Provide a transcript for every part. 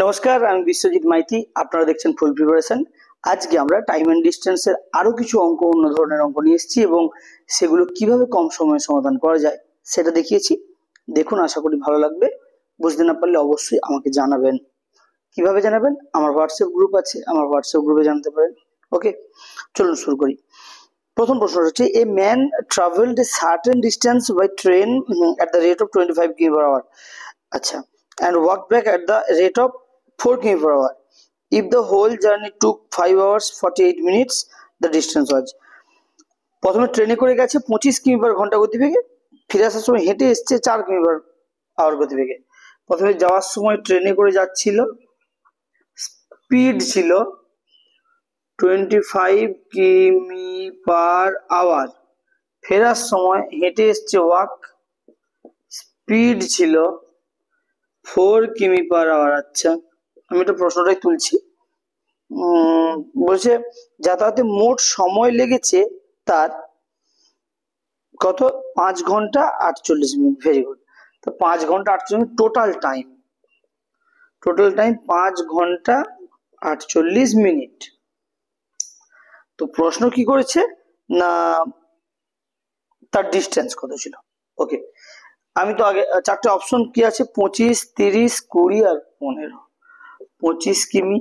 নমস্কার আমি বিশ্বজিৎ মাইতি আপনারা দেখছেন ফুল প্রিপারেশন আজকে আমরা টাইম অ্যান্ড ডিস্টেন্সের আরও কিছু অঙ্ক অন্য ধরনের অঙ্ক নিয়ে এসেছি এবং সেগুলো কিভাবে কম সময়ে সমাধান করা যায় সেটা দেখিয়েছি দেখুন আশা করি ভালো লাগবে বুঝতে না পারলে অবশ্যই আমাকে জানাবেন কিভাবে জানাবেন আমার হোয়াটসঅ্যাপ গ্রুপ আছে আমার হোয়াটসঅ্যাপ গ্রুপে জানতে পারেন ওকে চলুন শুরু করি প্রথম প্রশ্ন হচ্ছে a man travelled a certain distance by train at the rate of twenty five km per hour আচ্ছা and walk back at the rate of 4 km per hour. If the whole journey took 5 hours 48 minutes, the distance was. প্রথমে ট্রেনে করে গেছে পঁচিশ কিমি পার ঘন্টা গতিবেগে ফিরে আসার সময় হেঁটে এসছে চার কিমি পার আওয়ার গতিবেগে প্রথমে যাওয়ার সময় ট্রেনে করে যাচ্ছিল স্পিড ছিল twenty five km per hour ফেরার সময় হেঁটে এসছে ওয়াক স্পিড ছিল ফোর কিমি পার আওয়ার আচ্ছা আমি একটু প্রশ্নটাই তুলছি বলছে যাতায়াতে মোট সময় লেগেছে তার কত পাঁচ ঘন্টা আটচল্লিশ মিনিট ভেরি গুড তো পাঁচ ঘন্টা আটচল্লিশ মিনিট টোটাল টাইম টোটাল টাইম পাঁচ ঘন্টা আটচল্লিশ মিনিট তো প্রশ্ন কি করেছে না তার ডিস্টেন্স কত ছিল ওকে আমি তো আগে চারটে অপশন কি আছে পঁচিশ তিরিশ কুড়ি আর পনেরো পঁচিশ কিমি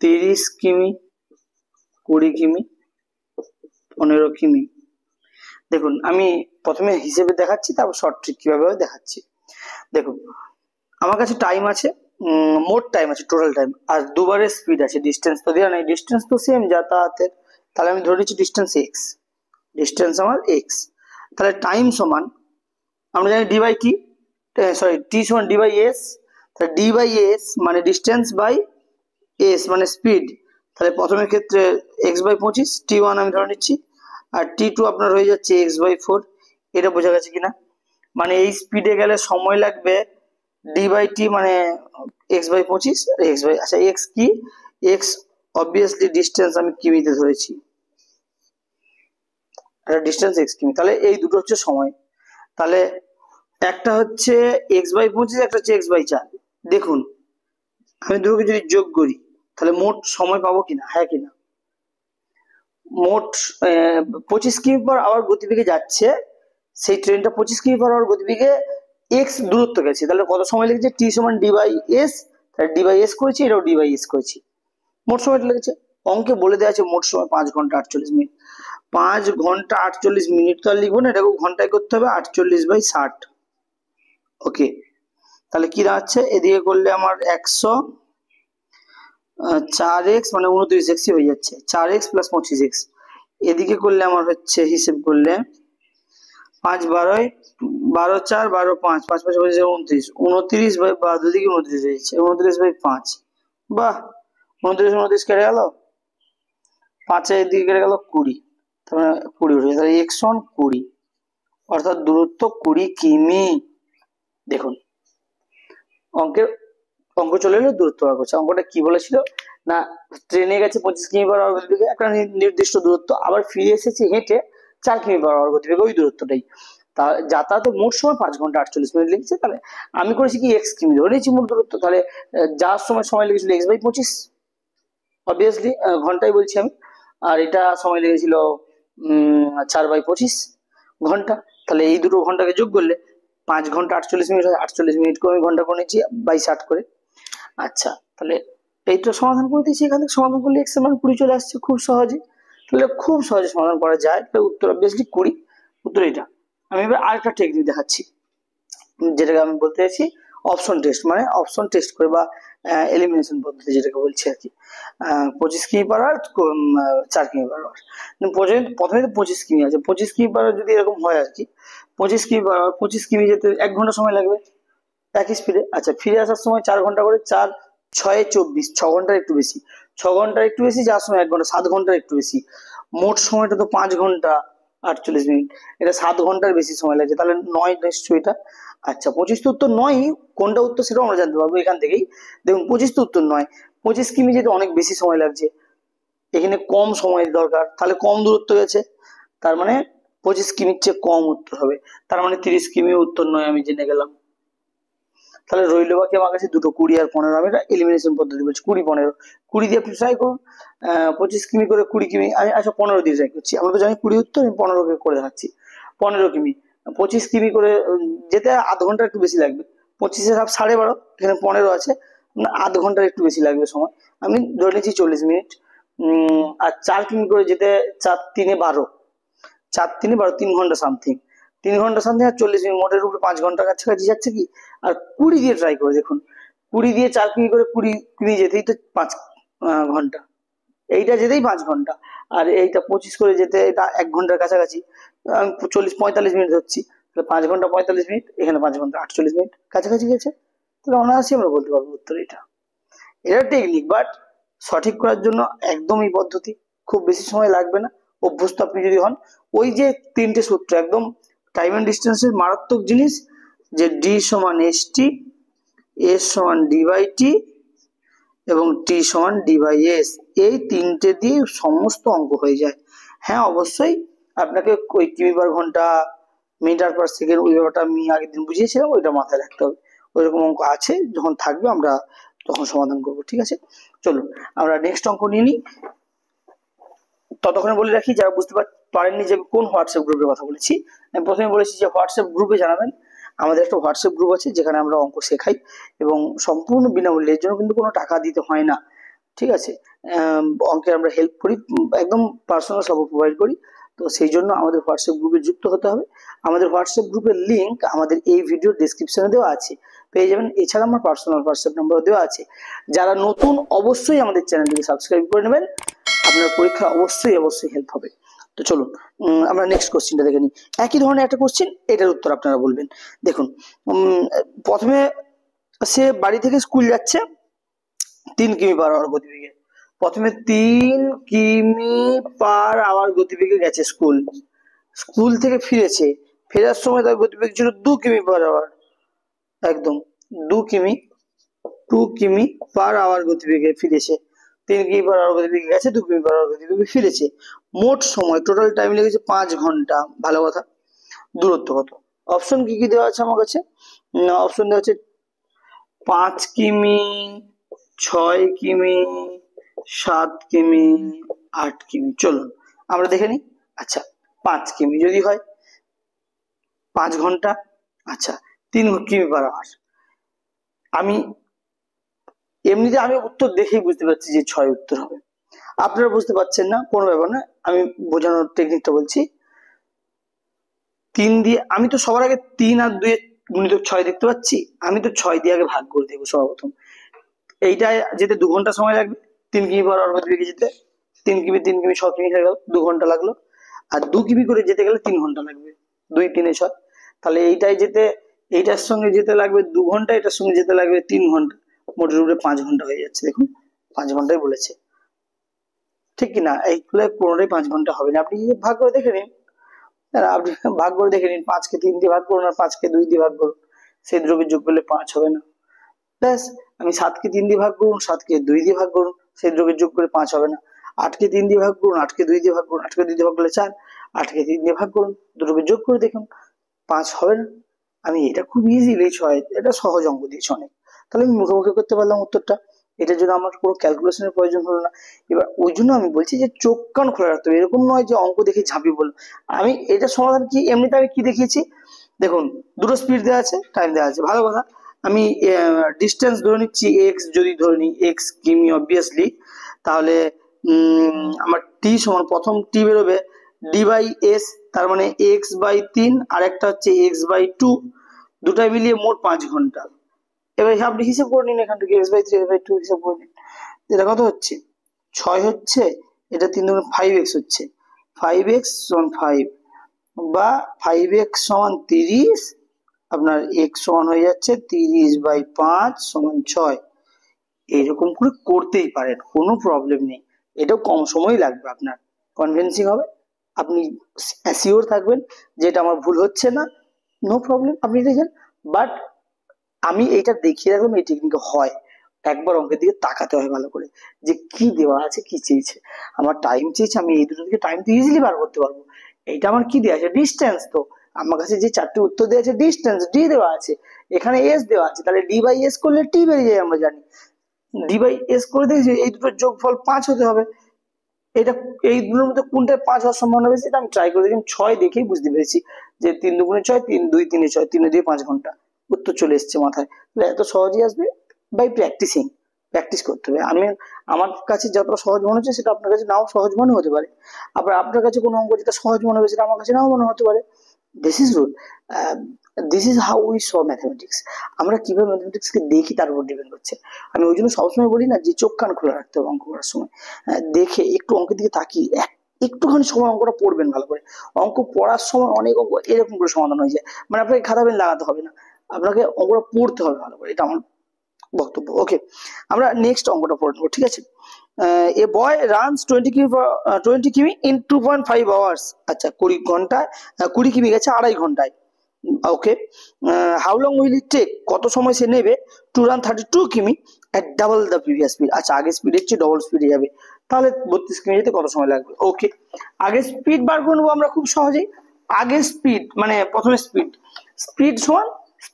তিরিশ কিমি কুড়ি কিমি পনেরো কিমি দেখুন আমি প্রথমে হিসেবে দেখাচ্ছি তারপর শর্ট ট্রিক কীভাবে দেখাচ্ছি দেখুন আমার কাছে টাইম আছে মোট টাইম আছে টোটাল টাইম আর দুবারের স্পিড আছে ডিস্টেন্স তো দেওয়া নেই ডিস্টেন্স তো সেম যাতায়াতের তাহলে আমি ধরে নিচ্ছি ডিস্টেন্স এক্স ডিস্টেন্স আমার এক্স তাহলে টাইম সমান আমরা জানি d by t sorry t সমান ডি বাই এস মানে মানে তাহলে ডি বাই এস মানে ডিস্টেন্স বাই এস মানে স্পিড তাহলে প্রথমের ক্ষেত্রে এক্স বাই পঁচিশ টি ওয়ান আমি ধরে নিচ্ছি আর টি টু আপনার হয়ে যাচ্ছে এক্স বাই ফোর এটা বোঝা গেছে কিনা মানে এই স্পিডে গেলে সময় লাগবে ডি বাই টি মানে এক্স বাই পঁচিশ আর এক্স বাই আচ্ছা এক্স কি এক্স অবভিয়াসলি ডিস্টেন্স আমি কিমিতে ধরেছি একটা ডিস্টেন্স এক্স কিমি তাহলে এই দুটো হচ্ছে সময় তাহলে একটা হচ্ছে এক্স বাই পঁচিশ একটা হচ্ছে এক্স বাই চার দেখুন আমি দুটোকে যদি যোগ করি তাহলে মোট সময় পাবো কিনা হ্যাঁ কিনা মোট পঁচিশ কিমি পর আওয়ার গতিবেগে যাচ্ছে সেই ট্রেনটা পঁচিশ কিমি পর আওয়ার গতিবেগে এক্স দূরত্ব গেছে তাহলে কত সময় লেগেছে টি সমান ডি বাই এস তাহলে ডি বাই এস করেছি এটাও ডি বাই এস করেছি মোট সময়টা লেগেছে অঙ্কে বলে দেওয়া আছে মোট সময় পাঁচ ঘন্টা আটচল্লিশ মিনিট পাঁচ ঘন্টা আটচল্লিশ মিনিট তো আর লিখবো না এটাকে ঘন্টায় করতে হবে আটচল্লিশ বাই ষাট ওকে তাহলে কি দাঁড়াচ্ছে এদিকে করলে আমার একশো চার এক্স মানে উনত্রিশ এক্সই হয়ে যাচ্ছে চার এক্স প্লাস পঁচিশ এক্স এদিকে করলে আমার হচ্ছে হিসেব করলে পাঁচ বারোয় বারো চার বারো পাঁচ পাঁচ পাঁচ পাঁচ উনত্রিশ উনত্রিশ বাই বা দুদিকে উনত্রিশ হয়ে যাচ্ছে উনত্রিশ বাই পাঁচ বাহ উনত্রিশ উনত্রিশ কেটে গেল পাঁচের দিকে কেটে গেল কুড়ি তাহলে মানে কুড়ি উঠে তাহলে একশন কুড়ি অর্থাৎ দূরত্ব কুড়ি কিমি দেখুন অঙ্কের অঙ্ক চলে এলো দূরত্ব বার করছে আচ্ছা, অঙ্কটা কি বলেছিল না ট্রেনে গেছে পঁচিশ কিমি পার গতিবেগে একটা নির্দিষ্ট দূরত্ব আবার ফিরে এসেছে হেঁটে চার কিমি পার অর্গতিবেগে গতিবেগে ওই দূরত্বটাই তা যাতায়াতের মোট সময় পাঁচ ঘন্টা আটচল্লিশ মিনিট লেগেছে তাহলে আমি করেছি কি এক্স কিমি ধরে নিয়েছি মোট দূরত্ব তাহলে যাওয়ার সময় সময় লেগেছিল এক্স বাই পঁচিশ অবভিয়াসলি ঘন্টাই বলছি আমি আর এটা সময় লেগেছিল চার বাই পঁচিশ ঘন্টা তাহলে এই দুটো ঘন্টাকে যোগ করলে পাঁচ ঘন্টা আটচল্লিশ মিনিট হয় আটচল্লিশ মিনিট করে আমি ঘন্টা করে নিচ্ছি বাই ষাট করে আচ্ছা তাহলে এইটা সমাধান করে দিয়েছি এখান থেকে সমাধান করলে এক্স মান কুড়ি চলে আসছে খুব সহজে তাহলে খুব সহজে সমাধান করা যায় তাহলে উত্তর অবভিয়াসলি কুড়ি উত্তর এটা আমি এবার আরেকটা টেকনিক দেখাচ্ছি যেটাকে আমি বলতে চাইছি অপশন টেস্ট মানে অপশন টেস্ট করে বা এলিমিনেশন পদ্ধতি যেটাকে বলছি আর কি পঁচিশ কিমি পার আওয়ার চার কিমি পার আওয়ার মানে প্রথমে প্রথমে তো পঁচিশ কিমি আছে পঁচিশ কিমি পার যদি এরকম হয় আর কি পঁচিশ কিমি পার আওয়ার পঁচিশ কিমি যেতে এক ঘন্টা সময় লাগবে একই স্পিডে আচ্ছা ফিরে আসার সময় চার ঘন্টা করে চার ছয় চব্বিশ ছ ঘন্টার একটু বেশি ছ ঘন্টা একটু বেশি যাওয়ার সময় এক ঘন্টা সাত ঘন্টার একটু বেশি মোট সময়টা তো পাঁচ ঘন্টা আটচল্লিশ মিনিট এটা সাত ঘন্টার বেশি সময় লাগছে তাহলে নয় নিশ্চয়ই এটা আচ্ছা পঁচিশ উত্তর নয় কোনটা উত্তর সেটাও আমরা জানতে পারবো এখান থেকেই দেখুন পঁচিশ উত্তর নয় পঁচিশ কিমি যেতে অনেক বেশি সময় লাগছে এখানে কম সময়ের দরকার তাহলে কম দূরত্ব গেছে তার মানে পঁচিশ কিমির চেয়ে কম উত্তর হবে তার মানে তিরিশ কিমি উত্তর নয় আমি জেনে গেলাম তাহলে রইল বাকি আমার কাছে দুটো কুড়ি আর পনেরো আমি এটা এলিমিনেশন পদ্ধতি বলছি কুড়ি পনেরো কুড়ি দিয়ে ট্রাই করুন পঁচিশ কিমি করে কুড়ি কিমি আমি আচ্ছা পনেরো দিয়ে ট্রাই করছি আমরা তো জানি কুড়ি উত্তর আমি পনেরোকে করে দেখাচ্ছি পনেরো কিমি পঁচিশ কিমি করে যেতে আধ ঘন্টা একটু বেশি লাগবে পঁচিশে সব সাড়ে বারো এখানে পনেরো আছে আধ ঘন্টার একটু বেশি লাগবে সময় আমি ধরে নিচ্ছি চল্লিশ মিনিট আর চার কিমি করে যেতে চার তিনে বারো চার তিনে বারো তিন ঘন্টা সামথিং তিন ঘন্টা সাথে আর চল্লিশ মিনিট মোটের উপরে পাঁচ ঘন্টা কাছাকাছি যাচ্ছে কি আর কুড়ি দিয়ে ট্রাই করে দেখুন কুড়ি দিয়ে চার কিমি করে কুড়ি কিমি যেতেই তো পাঁচ ঘন্টা এইটা যেতেই পাঁচ ঘন্টা আর এইটা পঁচিশ করে যেতে এটা এক ঘন্টার কাছাকাছি আমি চল্লিশ পঁয়তাল্লিশ মিনিট হচ্ছি তাহলে পাঁচ ঘন্টা পঁয়তাল্লিশ মিনিট এখানে পাঁচ ঘন্টা আটচল্লিশ মিনিট কাছাকাছি গেছে তাহলে অনায়াসই আমরা বলতে পারবো উত্তর এটা এটা টেকনিক বাট সঠিক করার জন্য একদমই পদ্ধতি খুব বেশি সময় লাগবে না অভ্যস্ত আপনি যদি হন ওই যে তিনটে সূত্র একদম টাইম অ্যান্ড ডিস্টেন্সের মারাত্মক জিনিস যে ডি সমান এস টি এস সমান ডি টি এবং টি সমান ডি বাই এস এই তিনটে দিয়ে সমস্ত অঙ্ক হয়ে যায় হ্যাঁ অবশ্যই আপনাকে ওই কিমি পার ঘন্টা মিটার পার সেকেন্ড ওই ব্যাপারটা আমি আগের দিন বুঝিয়েছিলাম ওইটা মাথায় রাখতে হবে ওইরকম অঙ্ক আছে যখন থাকবে আমরা তখন সমাধান করব ঠিক আছে চলুন আমরা নেক্সট অঙ্ক নিয়ে নিই ততক্ষণে বলে রাখি যারা বুঝতে পারছি পারেননি যে কোন হোয়াটসঅ্যাপ গ্রুপের কথা বলেছি আমি প্রথমে বলেছি যে হোয়াটসঅ্যাপ গ্রুপে জানাবেন আমাদের একটা হোয়াটসঅ্যাপ গ্রুপ আছে যেখানে আমরা অঙ্ক শেখাই এবং সম্পূর্ণ বিনামূল্যে এর জন্য কিন্তু কোনো টাকা দিতে হয় না ঠিক আছে অঙ্কে আমরা হেল্প করি একদম পার্সোনাল সাপোর্ট প্রোভাইড করি তো সেই জন্য আমাদের হোয়াটসঅ্যাপ গ্রুপে যুক্ত হতে হবে আমাদের হোয়াটসঅ্যাপ গ্রুপের লিঙ্ক আমাদের এই ভিডিও ডিসক্রিপশনে দেওয়া আছে পেয়ে যাবেন এছাড়া আমার পার্সোনাল হোয়াটসঅ্যাপ নাম্বারও দেওয়া আছে যারা নতুন অবশ্যই আমাদের চ্যানেলটিকে সাবস্ক্রাইব করে নেবেন আপনার পরীক্ষা অবশ্যই অবশ্যই হেল্প হবে তো চলুন আমরা নেক্সট কোশ্চিনটা দেখে নিই একই ধরনের একটা কোশ্চিন এটার উত্তর আপনারা বলবেন দেখুন প্রথমে সে বাড়ি থেকে স্কুল যাচ্ছে তিন কিমি পার আওয়ার গতিবেগে প্রথমে তিন কিমি পার আওয়ার গতিবেগে গেছে স্কুল স্কুল থেকে ফিরেছে ফেরার সময় তার গতিবেগ ছিল দু কিমি পার আওয়ার একদম দু কিমি টু কিমি পার আওয়ার গতিবেগে ফিরেছে তিন কিমি পার আওয়ার গতিবেগে গেছে দু কিমি পার আওয়ার গতিবেগে ফিরেছে মোট সময় টোটাল টাইম লেগেছে পাঁচ ঘন্টা ভালো কথা দূরত্ব কত অপশন কি কি দেওয়া আছে আমার কাছে অপশন দেওয়া আছে পাঁচ কিমি ছয় কিমি সাত কিমি আট কিমি চলুন আমরা দেখে নিই আচ্ছা পাঁচ কিমি যদি হয় পাঁচ ঘন্টা আচ্ছা তিন কিমি পার আওয়ার আমি এমনিতে আমি উত্তর দেখেই বুঝতে পারছি যে ছয় উত্তর হবে আপনারা বুঝতে পারছেন না কোনো ব্যাপার না আমি বোঝানোর টেকনিকটা বলছি তিন দিয়ে আমি তো সবার আগে তিন আর দুয়ে গুণিতক ছয় দেখতে পাচ্ছি আমি তো ছয় দিয়ে আগে ভাগ করে দেবো সর্বপ্রথম এইটায় যেতে দু ঘন্টা সময় লাগবে তিন কিমি পর অর্ঘ দিকে যেতে তিন কিমি তিন কিমি ছ কিমি হয়ে গেল দু ঘন্টা লাগলো আর দু কিমি করে যেতে গেলে তিন ঘন্টা লাগবে দুই তিনে ছয় তাহলে এইটায় যেতে এইটার সঙ্গে যেতে লাগবে দু ঘন্টা এটার সঙ্গে যেতে লাগবে তিন ঘন্টা মোটের উপরে পাঁচ ঘন্টা হয়ে যাচ্ছে দেখুন পাঁচ ঘন্টাই বলেছে ঠিক কিনা এইগুলো কোনোটাই পাঁচ ঘন্টা হবে না আপনি ভাগ করে দেখে নিন আপনি ভাগ করে দেখে নিন পাঁচকে তিন দিয়ে ভাগ করুন আর পাঁচকে দুই দিয়ে ভাগ করুন সেই দ্রব্য যোগ করলে পাঁচ হবে না ব্যাস আমি সাতকে তিন দিয়ে ভাগ করুন সাতকে দুই দিয়ে ভাগ করুন সেই দ্রব্য যোগ করে পাঁচ হবে না আটকে তিন দিয়ে ভাগ করুন আটকে দুই দিয়ে ভাগ করুন আটকে দুই দিয়ে ভাগ করলে চার আটকে তিন দিয়ে ভাগ করুন দুটোকে যোগ করে দেখুন পাঁচ হবে না আমি এটা খুব ইজিলি ছয় এটা সহজ অঙ্ক দিয়েছি অনেক তাহলে আমি মুখোমুখি করতে পারলাম উত্তরটা এটার জন্য আমার পুরো ক্যালকুলেশনের প্রয়োজন হলো না এবার ওই জন্য আমি বলছি যে চোখ কান খোলা রাখতে হবে এরকম নয় যে অঙ্ক দেখে ঝাঁপি বলো আমি এটা সমাধান কি এমনিতে আমি কি দেখিয়েছি দেখুন দুটো স্পিড দেওয়া আছে টাইম দেওয়া আছে ভালো কথা আমি ডিস্টেন্স ধরে নিচ্ছি এক্স যদি ধরে নিই এক্স কিমি অবভিয়াসলি তাহলে আমার টি সমান প্রথম টি বেরোবে ডি বাই এস তার মানে এক্স বাই তিন আর একটা হচ্ছে এক্স বাই টু দুটাই মিলিয়ে মোট পাঁচ ঘন্টা এবার আপনি হিসেব করে নিন এখান থেকে বাই থ্রি বাই টু হিসেব করে নিন এটা কত হচ্ছে ছয় হচ্ছে এটা তিন ধরুন ফাইভ এক্স হচ্ছে ফাইভ এক্স সমান ফাইভ বা ফাইভ এক্স সমান তিরিশ আপনার এক্স সমান হয়ে যাচ্ছে তিরিশ বাই পাঁচ সমান ছয় এইরকম করে করতেই পারেন কোনো প্রবলেম নেই এটাও কম সময় লাগবে আপনার কনভিন্সিং হবে আপনি অ্যাসিওর থাকবেন যে এটা আমার ভুল হচ্ছে না নো প্রবলেম আপনি দেখেন বাট আমি এটা দেখিয়ে রাখলাম এই টেকনিক হয় একবার অঙ্কের দিকে তাকাতে হয় ভালো করে যে কি দেওয়া আছে কি চেয়েছে আমার টাইম চেয়েছে আমি এই দুটো থেকে টাইম তো ইজিলি বার করতে পারবো এইটা আমার কি দেওয়া আছে ডিস্টেন্স তো আমার কাছে যে চারটি উত্তর দেওয়া আছে ডিস্টেন্স ডি দেওয়া আছে এখানে এস দেওয়া আছে তাহলে ডি বাই এস করলে টি বেরিয়ে যায় আমরা জানি ডি বাই এস করে দেখেছি এই দুটোর যোগফল পাঁচ হতে হবে এটা এই দুটোর মধ্যে কোনটায় পাঁচ হওয়ার সম্ভাবনা বেশি এটা আমি ট্রাই করে দেখি ছয় দেখেই বুঝতে পেরেছি যে তিন দুগুণে ছয় তিন দুই তিনে ছয় তিনে দুই পাঁচ ঘন্টা উত্তর চলে এসছে মাথায় তাহলে এত সহজেই আসবে বাই প্র্যাকটিসিং প্র্যাকটিস করতে হবে আমি আমার কাছে যতটা সহজ মনে হচ্ছে সেটা আপনার কাছে নাও সহজ মনে হতে পারে আবার আপনার কাছে কোনো অঙ্ক যেটা সহজ মনে হবে সেটা আমার কাছে নাও মনে হতে পারে this is rule this is how we স ম্যাথামেটিক্স আমরা কীভাবে ম্যাথামেটিক্সকে দেখি তার উপর ডিপেন্ড করছে আমি ওই জন্য সবসময় বলি না যে চোখ কান খোলা রাখতে হবে অঙ্ক করার সময় দেখে একটু অঙ্কের দিকে তাকিয়ে এক একটুখানি সময় অঙ্কটা পড়বেন ভালো করে অঙ্ক পড়ার সময় অনেক অঙ্ক এরকম করে সমাধান হয়ে যায় মানে আপনাকে খাতা পেন লাগাতে হবে না আপনাকে অঙ্কটা পড়তে হবে ভালো করে এটা আমার বক্তব্য ওকে আমরা নেক্সট অঙ্কটা পড়ে নেবো ঠিক আছে a boy runs twenty km twenty km in two point five hours আচ্ছা কুড়ি ঘন্টায় কুড়ি কিমি গেছে আড়াই ঘন্টায় okay how long will it take কত সময় সে নেবে to run thirty two km at double the previous speed আচ্ছা আগে স্পিডের হচ্ছে ডবল স্পিডে যাবে তাহলে বত্রিশ কিমি যেতে কত সময় লাগবে ওকে আগে স্পিড বার করে নেবো আমরা খুব সহজেই আগে স্পিড মানে প্রথমে স্পিড স্পিড সমান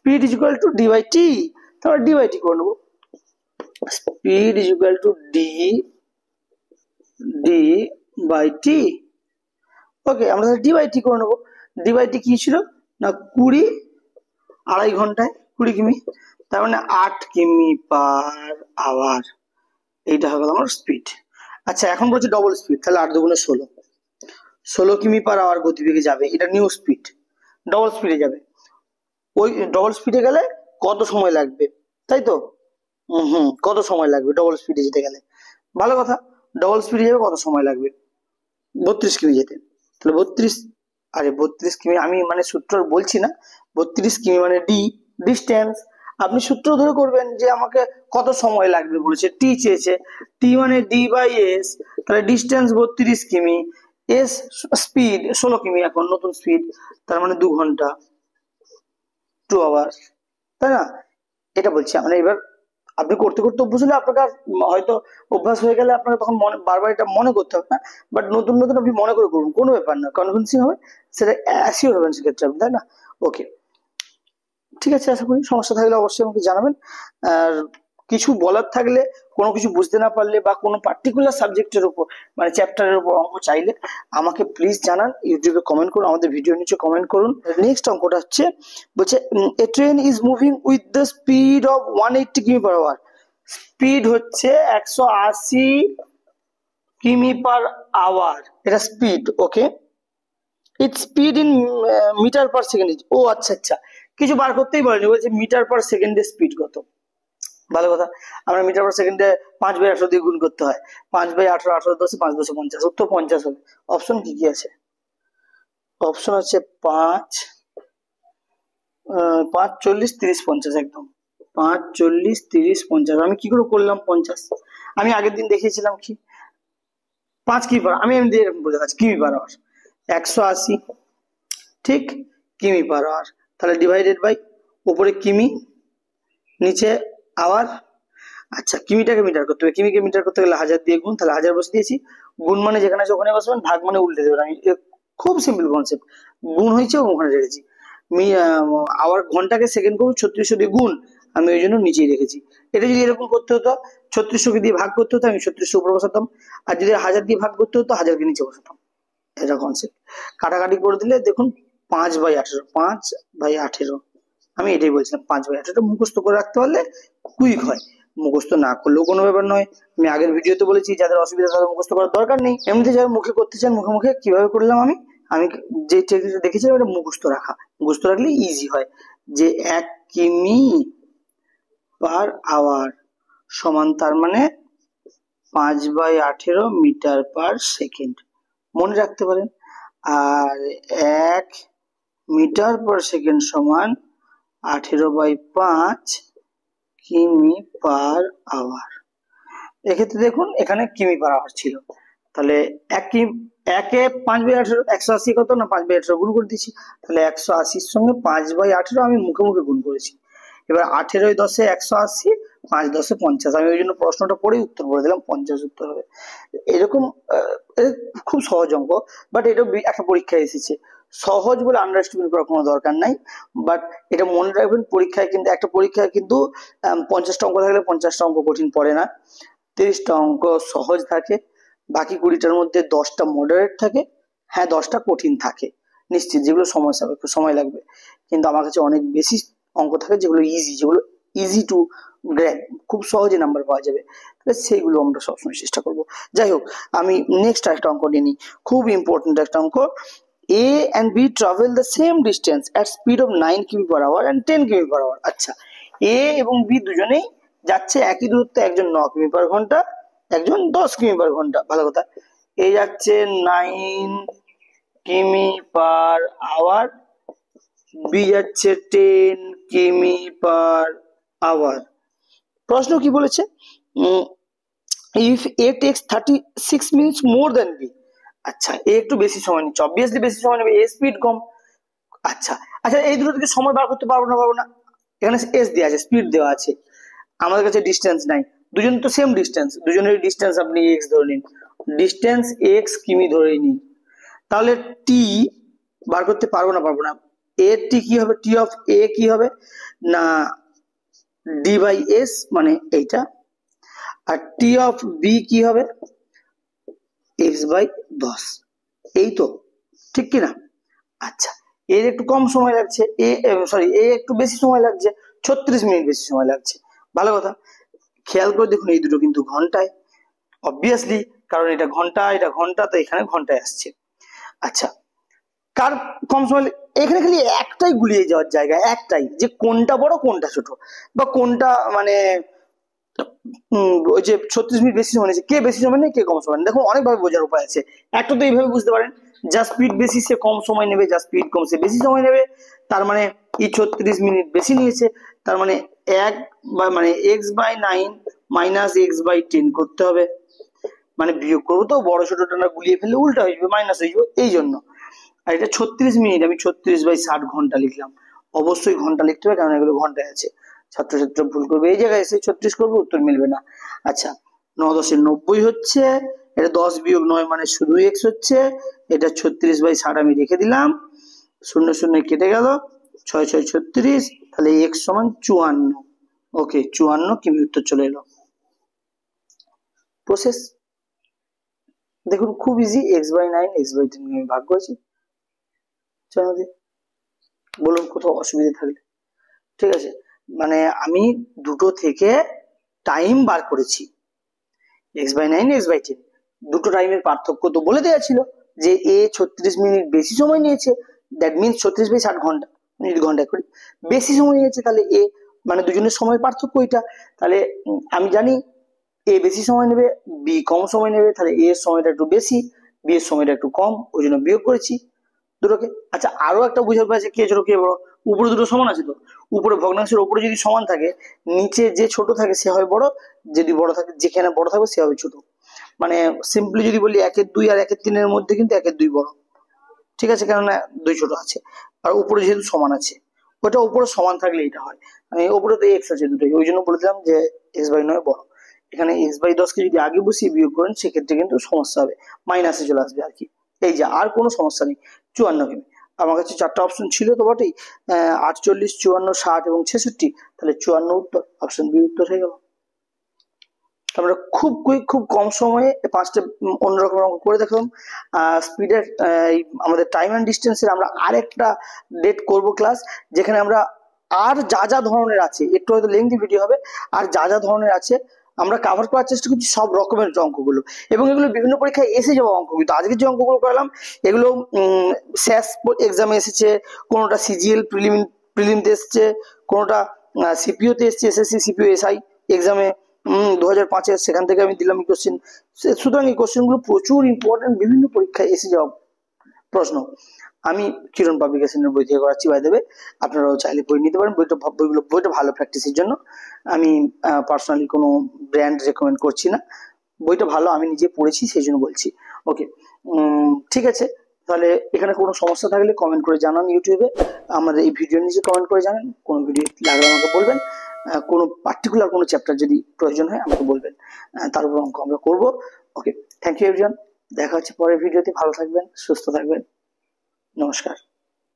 speed is equal to d t তারপর ডি বাই টি করে নেবো speed is equal to d d by t okay আমরা তাহলে ডি বাই টি করে নেবো ডি বাই টি কী ছিল না কুড়ি আড়াই ঘন্টায় কুড়ি কিমি তার মানে আট কিমি পার আওয়ার এইটা হবে আমার স্পিড আচ্ছা এখন বলছি ডবল স্পিড তাহলে আট দুগুণে ষোলো ষোলো কিমি পার আওয়ার গতিবেগে যাবে এটা নিউ স্পিড ডবল স্পিডে যাবে ওই ডবল স্পিডে গেলে কত সময় লাগবে তাই তো হুম কত সময় লাগবে ডবল স্পিডে যেতে গেলে ভালো কথা ডবল স্পিডে যাবে কত সময় লাগবে বত্রিশ কিমি যেতে তাহলে বত্রিশ আরে বত্রিশ কিমি আমি মানে সূত্র বলছি না বত্রিশ কিমি মানে ডি ডিস্টেন্স আপনি সূত্র ধরে করবেন যে আমাকে কত সময় লাগবে বলেছে টি চেয়েছে টি মানে ডি বাই এস তাহলে ডিস্টেন্স বত্রিশ কিমি এস স্পিড ষোলো কিমি এখন নতুন স্পিড তার মানে দু ঘন্টা টু আওয়ার্স তাই না এটা বলছি মানে এবার আপনি করতে করতে অভ্যাস হলে আপনার হয়তো অভ্যাস হয়ে গেলে আপনাকে তখন মনে বারবার এটা মনে করতে হবে না বাট নতুন নতুন আপনি মনে করে করুন কোনো ব্যাপার না কনভিন্সিং হবে সেটা অ্যাসিওর হবেন সেক্ষেত্রে আপনি তাই না ওকে ঠিক আছে আশা করি সমস্যা থাকলে অবশ্যই আমাকে জানাবেন আর কিছু বলার থাকলে কোনো কিছু বুঝতে না পারলে বা কোনো পার্টিকুলার সাবজেক্টের উপর মানে চ্যাপ্টারের উপর অঙ্ক চাইলে আমাকে প্লিজ জানান ইউটিউবে কমেন্ট করুন আমাদের ভিডিও নিচে কমেন্ট করুন নেক্সট অঙ্কটা হচ্ছে বলছে a train is moving with the speed of one eighty km per hour speed হচ্ছে একশো আশি কিমি পার আওয়ার এটা speed okay it speed in metre per second ও আচ্ছা আচ্ছা কিছু বার করতেই পারেনি বলছে মিটার পার সেকেন্ডে স্পিড কত ভালো কথা আমরা মিটার পার সেকেন্ডে পাঁচ বাই আঠারো দিয়ে গুণ করতে হয় পাঁচ বাই আঠারো আঠারো দশে পাঁচ দশে পঞ্চাশ উত্তর পঞ্চাশ হবে অপশন কি কি আছে অপশন হচ্ছে পাঁচ পাঁচ চল্লিশ তিরিশ পঞ্চাশ একদম পাঁচ চল্লিশ তিরিশ পঞ্চাশ আমি কি করে করলাম পঞ্চাশ আমি আগের দিন দেখিয়েছিলাম কি পাঁচ কিমি পার আমি এমনি এরকম বলে দেখাচ্ছি কিমি পার আওয়ার একশো আশি ঠিক কিমি পার আওয়ার তাহলে ডিভাইডেড বাই উপরে কিমি নিচে আবার আচ্ছা কিমিটাকে মিটার করতে হবে কিমিকে মিটার করতে গেলে হাজার দিয়ে গুণ তাহলে হাজার বসে দিয়েছি গুণ মানে যেখানে আছে ওখানে বসবেন ভাগ মানে উল্টে দেবেন আমি খুব সিম্পল কনসেপ্ট গুণ হয়েছে ওখানে রেখেছি আওয়ার ঘন্টাকে সেকেন্ড করবো ছত্রিশশো দিয়ে গুণ আমি ওই জন্য নিচেই রেখেছি এটা যদি এরকম করতে হতো ছত্রিশশোকে দিয়ে ভাগ করতে হতো আমি ছত্রিশশো উপরে বসাতাম আর যদি হাজার দিয়ে ভাগ করতে হতো হাজারকে নিচে বসাতাম এটা কনসেপ্ট কাটাকাটি করে দিলে দেখুন পাঁচ বাই আঠেরো পাঁচ বাই আঠেরো আমি এটাই বলছিলাম পাঁচ বছর এটা মুখস্থ করে রাখতে পারলে কুইক হয় মুখস্থ না করলেও কোনো ব্যাপার নয় আমি আগের ভিডিওতে বলেছি যাদের অসুবিধা তাদের মুখস্থ করার দরকার নেই এমনিতে যারা মুখে করতে চান মুখে মুখে কিভাবে করলাম আমি আমি যে টেকনিক দেখেছিলাম এটা মুখস্থ রাখা মুখস্থ রাখলে ইজি হয় যে এক কিমি পার আওয়ার সমান তার মানে পাঁচ বাই আঠেরো মিটার পার সেকেন্ড মনে রাখতে পারেন আর এক মিটার পার সেকেন্ড সমান আঠেরো বাই পাঁচ কিমি পার আওয়ার এক্ষেত্রে দেখুন এখানে কিমি পার আওয়ার ছিল তাহলে এক কি একে পাঁচ বাই আঠেরো একশো আশি কত না পাঁচ বাই আঠেরো গুণ করে দিয়েছি তাহলে একশো আশির সঙ্গে পাঁচ বাই আঠেরো আমি মুখে মুখে গুণ করেছি এবার আঠেরোই দশে একশো আশি পাঁচ দশে পঞ্চাশ আমি ওই জন্য প্রশ্নটা পড়ে উত্তর করে দিলাম পঞ্চাশ উত্তর হবে এরকম খুব সহজ অঙ্ক বাট এটা একটা পরীক্ষায় এসেছে সহজ বলে আন্ডারস্টিমেট করার কোনো দরকার নাই বাট এটা মনে রাখবেন পরীক্ষায় কিন্তু একটা পরীক্ষায় কিন্তু পঞ্চাশটা অঙ্ক থাকলে পঞ্চাশটা অঙ্ক কঠিন পড়ে না তিরিশটা অঙ্ক সহজ থাকে বাকি কুড়িটার মধ্যে দশটা মডারেট থাকে হ্যাঁ দশটা কঠিন থাকে নিশ্চিত যেগুলো সময় সাপেক্ষ সময় লাগবে কিন্তু আমার কাছে অনেক বেশি অঙ্ক থাকে যেগুলো ইজি যেগুলো ইজি টু গ্র্যাব খুব সহজে নাম্বার পাওয়া যাবে তাহলে সেইগুলো আমরা সবসময় চেষ্টা করব যাই হোক আমি নেক্সট একটা অঙ্ক নিয়ে নিই খুব ইম্পর্টেন্ট একটা অঙ্ক A and B travel the same distance at speed of 9 কিমি per hour and 10 km per hour আচ্ছা A এবং B দুজনেই যাচ্ছে একই দূরত্বে একজন 9 কিমি পার ঘন্টা একজন 10 কিমি পার ঘন্টা ভালো কথা এ যাচ্ছে 9 কিমি পার আওয়ার বি যাচ্ছে 10 কিমি পার আওয়ার প্রশ্ন কি বলেছে if a takes 36 minutes more than b আচ্ছা এ একটু বেশি সময় নিচ্ছে অবভিয়াসলি বেশি সময় নেবে এ স্পিড কম আচ্ছা আচ্ছা এই দুটো থেকে সময় বার করতে পারবো না পারবো না এখানে এস দেওয়া আছে স্পিড দেওয়া আছে আমাদের কাছে ডিস্টেন্স নাই দুজন তো সেম ডিস্টেন্স দুজনের ডিস্টেন্স আপনি এক্স ধরে নিন ডিস্টেন্স এক্স কিমি ধরে নিন তাহলে টি বার করতে পারবো না পারবো না এ টি কি হবে টি অফ এ কি হবে না ডি বাই এস মানে এইটা আর টি অফ বি কি হবে এক্স বাই দশ এই তো ঠিক কিনা আচ্ছা এর একটু কম সময় লাগছে এ সরি এ একটু বেশি সময় লাগছে ছত্রিশ মিনিট বেশি সময় লাগছে ভালো কথা খেয়াল করে দেখুন এই দুটো কিন্তু ঘন্টায় অবভিয়াসলি কারণ এটা ঘন্টা এটা ঘন্টা তো এখানে ঘন্টায় আসছে আচ্ছা কার কম সময় এখানে খালি একটাই গুলিয়ে যাওয়ার জায়গা একটাই যে কোনটা বড় কোনটা ছোট বা কোনটা মানে ওই যে ছত্রিশ মিনিট বেশি সময় নিয়েছে কে বেশি সময় নেই কে কম সময় দেখো অনেকভাবে বোঝার উপায় আছে একটা তো এইভাবে বুঝতে পারেন যা স্পিড বেশি সে কম সময় নেবে যা স্পিড কম সে বেশি সময় নেবে তার মানে ই ছত্রিশ মিনিট বেশি নিয়েছে তার মানে এক বা মানে x by nine minus x by ten করতে হবে মানে বিয়োগ করবো তো বড় ছোট টানা গুলিয়ে ফেলে উল্টা হয়ে যাবে মাইনাস হয়ে যাবে এই জন্য আর এটা ছত্রিশ মিনিট আমি ছত্রিশ বাই ষাট ঘন্টা লিখলাম অবশ্যই ঘন্টা লিখতে হবে কারণ এগুলো ঘন্টায় আছে ছাত্র ছাত্র ভুল করবে এই জায়গায় এসে ছত্রিশ করবে উত্তর মিলবে না আচ্ছা ন দশের নব্বই হচ্ছে এটা দশ বিয়োগ নয় মানে শুধু এক্স হচ্ছে এটা ছত্রিশ বাই ষাট আমি রেখে দিলাম শূন্য শূন্য কেটে গেল ছয় ছয় ছত্রিশ তাহলে এক্স সমান চুয়ান্ন ওকে চুয়ান্ন কিমি উত্তর চলে এলো প্রসেস দেখুন খুব easy x by nine x by ten আমি ভাগ করেছি চলো বলুন কোথাও অসুবিধা থাকলে ঠিক আছে মানে আমি দুটো থেকে টাইম বার করেছি x by nine x by ten দুটো টাইমের পার্থক্য তো বলে দেওয়া ছিল যে এ ছত্রিশ মিনিট বেশি সময় নিয়েছে দ্যাট মিনস ছত্রিশ বাই ষাট ঘন্টা মিনিট ঘন্টা করি বেশি সময় নিয়েছে তাহলে এ মানে দুজনের সময় পার্থক্য এটা তাহলে আমি জানি এ বেশি সময় নেবে বি কম সময় নেবে তাহলে এ সময়টা একটু বেশি বিয়ের সময়টা একটু কম ওই জন্য বিয়োগ করেছি দুটোকে আচ্ছা আরো একটা বুঝার পাচ্ছে কে ছোট কে বড় উপরে দুটো সমান আছে তো উপরে ভগ্নাংশের উপরে যদি সমান থাকে নিচে যে ছোট থাকে সে হবে বড় যদি বড় থাকে যেখানে বড় থাকবে সে হবে ছোট মানে সিম্পলি যদি বলি একের দুই আর একের তিনের মধ্যে কিন্তু একের দুই বড় ঠিক আছে কেননা দুই ছোট আছে আর উপরে যেহেতু সমান আছে ওটা উপরে সমান থাকলে এটা হয় মানে উপরে তো এক্স আছে দুটোই ওই জন্য বলে দিলাম যে এক্স বাই নয় বড় এখানে এক্স বাই দশকে যদি আগে বসিয়ে বিয়োগ করেন সেক্ষেত্রে কিন্তু সমস্যা হবে মাইনাসে চলে আসবে আর কি এই যে আর কোনো সমস্যা নেই চুয়ান্ন কিমি আমার কাছে চারটা অপশন ছিল তো বটেই আটচল্লিশ চুয়ান্ন ষাট এবং ছেষট্টি তাহলে চুয়ান্ন উত্তর অপশন বি উত্তর হয়ে গেল আমরা খুব কুইক খুব কম সময়ে পাঁচটা অন্যরকম অঙ্ক করে দেখলাম স্পিডের আমাদের টাইম অ্যান্ড ডিস্টেন্সের আমরা আরেকটা ডেট করব ক্লাস যেখানে আমরা আর যা যা ধরনের আছে একটু হয়তো লেংদি ভিডিও হবে আর যা যা ধরনের আছে আমরা কাভার করার চেষ্টা করছি সব রকমের যে অঙ্কগুলো এবং এগুলো বিভিন্ন পরীক্ষায় এসে যাওয়া অঙ্ক কিন্তু আজকে যে অঙ্কগুলো করলাম এগুলো স্যাস এক্সামে এসেছে কোনোটা সিজিএল প্রিলিম প্রিলিমতে এসেছে কোনোটা সিপিওতে এসছে এসএসসি সিপিও এসআই এক্সামে দু হাজার পাঁচের সেখান থেকে আমি দিলাম এই কোশ্চেন সুতরাং এই কোশ্চেনগুলো প্রচুর ইম্পর্টেন্ট বিভিন্ন পরীক্ষায় এসে যাওয়া প্রশ্ন আমি কিরণ পাবলিকেশনের বই থেকে করাচ্ছি বাই দেবে আপনারাও চাইলে বই নিতে পারেন বইটা বইগুলো বইটা ভালো প্র্যাকটিসের জন্য আমি পার্সোনালি কোনো ব্র্যান্ড রেকমেন্ড করছি না বইটা ভালো আমি নিজে পড়েছি সেই জন্য বলছি ওকে ঠিক আছে তাহলে এখানে কোনো সমস্যা থাকলে কমেন্ট করে জানান ইউটিউবে আমাদের এই ভিডিও নিজে কমেন্ট করে জানান কোনো ভিডিও লাগলে আমাকে বলবেন কোনো পার্টিকুলার কোনো চ্যাপ্টার যদি প্রয়োজন হয় আমাকে বলবেন তার উপর অঙ্ক আমরা করবো ওকে থ্যাংক ইউ এভরিওয়ান দেখা হচ্ছে পরের ভিডিওতে ভালো থাকবেন সুস্থ থাকবেন নমস্কার